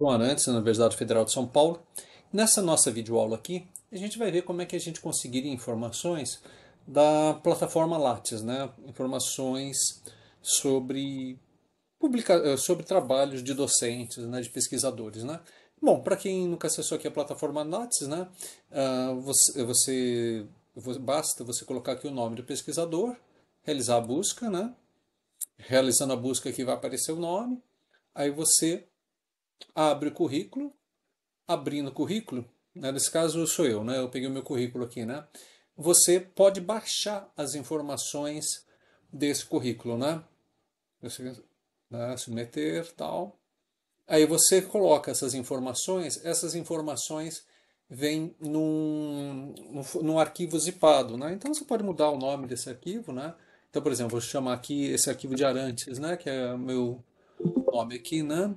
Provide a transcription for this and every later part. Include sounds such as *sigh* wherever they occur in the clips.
João Arantes, na Universidade Federal de São Paulo. Nessa nossa videoaula aqui, a gente vai ver como é que a gente conseguiria informações da plataforma Lattes, né? informações sobre, publica eh, sobre trabalhos de docentes, né? de pesquisadores. Né? Bom, para quem nunca acessou aqui a plataforma Lattes, né? Uh, você, você, basta você colocar aqui o nome do pesquisador, realizar a busca, né? realizando a busca aqui vai aparecer o nome, aí você abre o currículo, abrindo o currículo, né, nesse caso sou eu, né, eu peguei o meu currículo aqui, né, você pode baixar as informações desse currículo, né, você, né submeter, tal, aí você coloca essas informações, essas informações vêm num, num, num arquivo zipado, né, então você pode mudar o nome desse arquivo, né, então, por exemplo, vou chamar aqui esse arquivo de Arantes, né, que é meu nome aqui, né,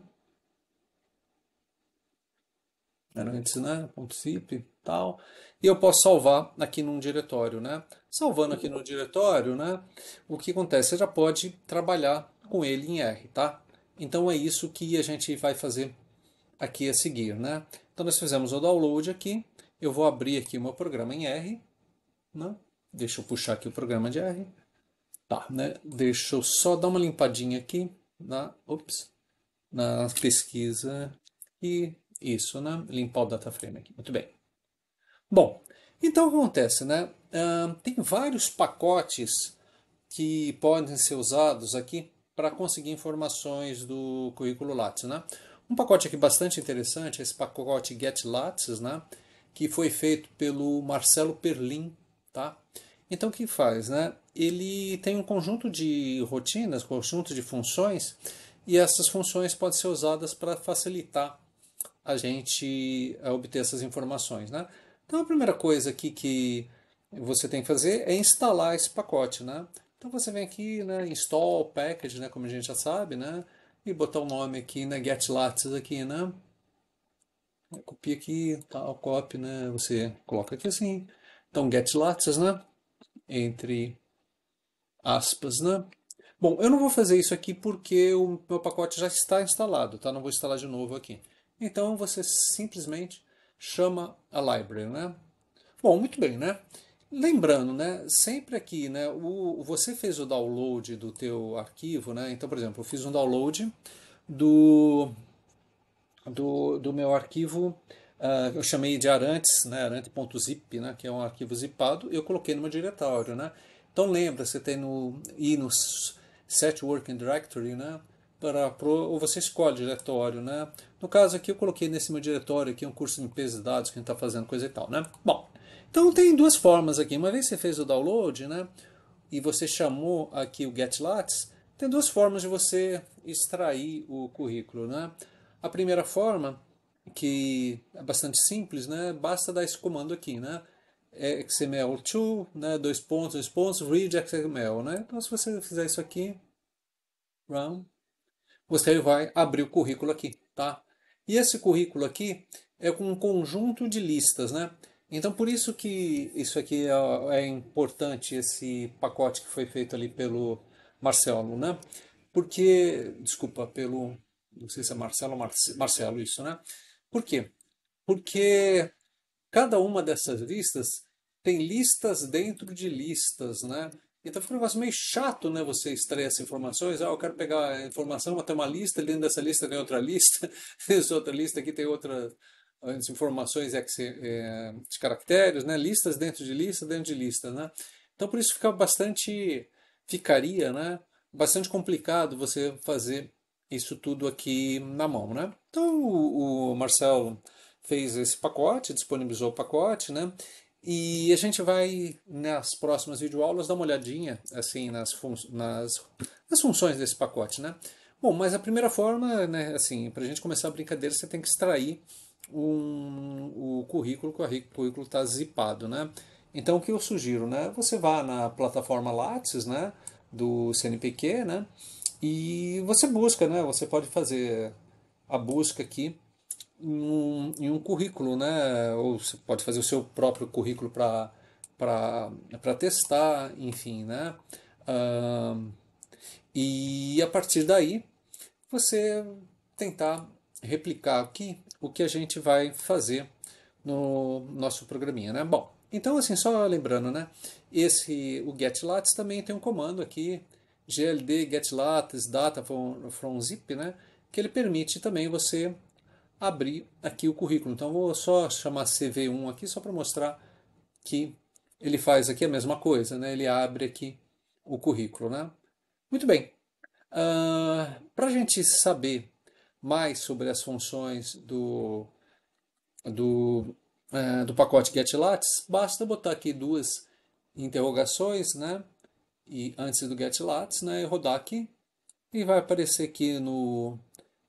era antes, né? .zip e tal. E eu posso salvar aqui num diretório, né? Salvando aqui no diretório, né? O que acontece? Você já pode trabalhar com ele em R, tá? Então é isso que a gente vai fazer aqui a seguir, né? Então nós fizemos o download aqui. Eu vou abrir aqui o meu programa em R, né? Deixa eu puxar aqui o programa de R. Tá, né? Deixa eu só dar uma limpadinha aqui na, ops, na pesquisa e isso, né? Limpar o data frame aqui. Muito bem. Bom, então o que acontece, né? Uh, tem vários pacotes que podem ser usados aqui para conseguir informações do currículo Lattes, né? Um pacote aqui bastante interessante, é esse pacote Get Lattes, né? Que foi feito pelo Marcelo Perlin, tá? Então o que faz, né? Ele tem um conjunto de rotinas, conjunto de funções, e essas funções podem ser usadas para facilitar a gente eh, obter essas informações. Né? Então a primeira coisa aqui que você tem que fazer é instalar esse pacote. Né? Então você vem aqui, né, install package, né, como a gente já sabe, né, e botar o nome aqui, né, getLattes aqui, né, copia aqui, tal, copy, né, você coloca aqui assim, então getLattes, né, entre aspas, né, Bom, eu não vou fazer isso aqui porque o meu pacote já está instalado, tá? Não vou instalar de novo aqui. Então você simplesmente chama a library, né? Bom, muito bem, né? Lembrando, né, sempre aqui, né, o, você fez o download do teu arquivo, né? Então, por exemplo, eu fiz um download do do, do meu arquivo, uh, eu chamei de arantes, né, arante.zip, né, que é um arquivo zipado, eu coloquei no meu diretório, né? Então lembra, você tem no e no set working directory, né? para pro, ou você escolhe diretório, né? No caso aqui eu coloquei nesse meu diretório aqui um curso de limpeza de dados que a gente está fazendo coisa e tal, né? Bom, então tem duas formas aqui. Uma vez que você fez o download, né? E você chamou aqui o getLattes, tem duas formas de você extrair o currículo, né? A primeira forma que é bastante simples, né? Basta dar esse comando aqui, né? XML2, né? Dois pontos, dois pontos, read XML, né? Então se você fizer isso aqui, run você vai abrir o currículo aqui, tá? E esse currículo aqui é com um conjunto de listas, né? Então por isso que isso aqui é, é importante esse pacote que foi feito ali pelo Marcelo, né? Porque, desculpa, pelo não sei se é Marcelo Marce, Marcelo isso, né? Por quê? Porque cada uma dessas listas tem listas dentro de listas, né? Então fica um negócio meio chato, né? Você extrair essas informações. Ah, eu quero pegar a informação, mas tem uma lista, dentro dessa lista tem outra lista, *laughs* essa outra lista aqui tem outra as informações é, é, de caracteres, né? Listas dentro de lista, dentro de lista, né? Então por isso fica bastante ficaria, né? Bastante complicado você fazer isso tudo aqui na mão, né? Então o, Marcelo fez esse pacote, disponibilizou o pacote, né? E a gente vai, nas próximas videoaulas, dar uma olhadinha assim, nas, fun nas, nas funções desse pacote. Né? Bom, mas a primeira forma, né, assim, para a gente começar a brincadeira, você tem que extrair um, o currículo, que o currículo está zipado. Né? Então, o que eu sugiro? Né? Você vá na plataforma Lattes né, do CNPq né, e você busca, né, você pode fazer a busca aqui em um, em um currículo, né? Ou você pode fazer o seu próprio currículo para para testar, enfim, né? Uh, e a partir daí você tentar replicar aqui o que a gente vai fazer no nosso programinha, né? Bom, então assim só lembrando, né? Esse o getLattes também tem um comando aqui gld getLattes data from, from zip, né? Que ele permite também você abrir aqui o currículo. Então vou só chamar CV1 aqui só para mostrar que ele faz aqui a mesma coisa, né? Ele abre aqui o currículo, né? Muito bem. Uh, ah, para a gente saber mais sobre as funções do, do, uh, do pacote getLattes, basta botar aqui duas interrogações, né? E antes do getLattes, né? E rodar aqui e vai aparecer aqui no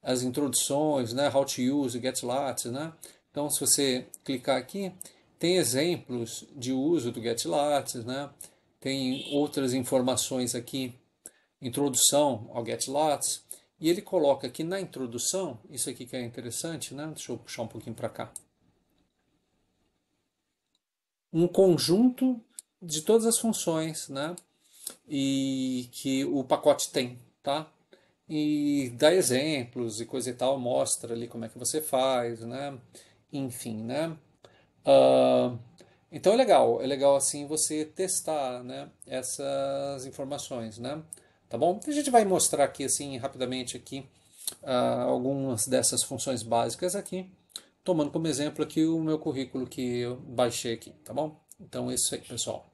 as introduções, né? How to use, get lat, né? Então, se você clicar aqui, tem exemplos de uso do get lat, né? Tem outras informações aqui, introdução ao get lat, e ele coloca aqui na introdução, isso aqui que é interessante, né? Deixa eu puxar um pouquinho para cá. Um conjunto de todas as funções, né? E que o pacote tem, tá? e dá exemplos e coisa e tal, mostra ali como é que você faz, né? Enfim, né? Uh, então é legal, é legal assim você testar, né? Essas informações, né? Tá bom? Então a gente vai mostrar aqui assim rapidamente aqui uh, algumas dessas funções básicas aqui, tomando como exemplo aqui o meu currículo que eu baixei aqui, tá bom? Então é isso aí, pessoal.